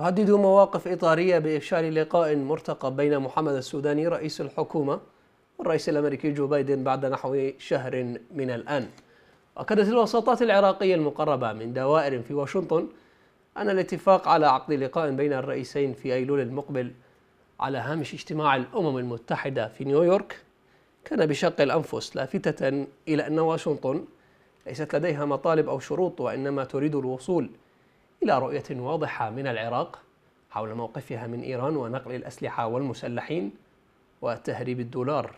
تهدد مواقف إطارية بإفشال لقاء مرتقب بين محمد السوداني رئيس الحكومة والرئيس الأمريكي جو بايدن بعد نحو شهر من الآن أكدت الوساطات العراقية المقربة من دوائر في واشنطن أن الاتفاق على عقد لقاء بين الرئيسين في أيلول المقبل على هامش اجتماع الأمم المتحدة في نيويورك كان بشق الأنفس لافتة إلى أن واشنطن ليست لديها مطالب أو شروط وإنما تريد الوصول إلى رؤية واضحة من العراق حول موقفها من إيران ونقل الأسلحة والمسلحين وتهريب الدولار